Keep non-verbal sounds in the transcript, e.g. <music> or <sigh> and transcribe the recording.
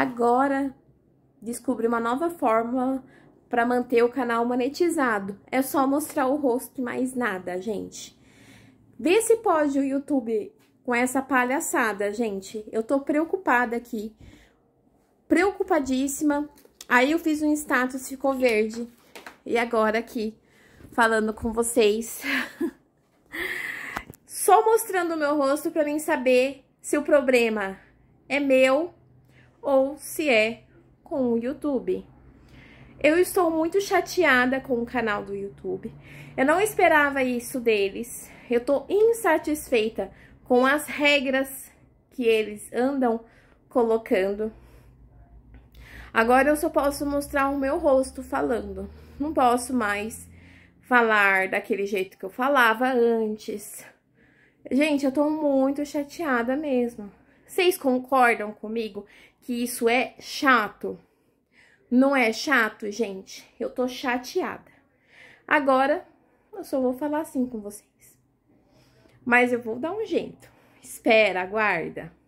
agora descobri uma nova forma para manter o canal monetizado. É só mostrar o rosto e mais nada, gente. Vê se pode o YouTube com essa palhaçada, gente. Eu tô preocupada aqui. Preocupadíssima. Aí eu fiz um status, ficou verde. E agora aqui, falando com vocês. <laughs> só mostrando o meu rosto para mim saber se o problema é meu ou se é com o YouTube. Eu estou muito chateada com o canal do YouTube. Eu não esperava isso deles. Eu estou insatisfeita com as regras que eles andam colocando. Agora eu só posso mostrar o meu rosto falando. Não posso mais falar daquele jeito que eu falava antes. Gente, eu tô muito chateada mesmo. Vocês concordam comigo que isso é chato? Não é chato, gente? Eu tô chateada. Agora, eu só vou falar assim com vocês. Mas eu vou dar um jeito. Espera, aguarda.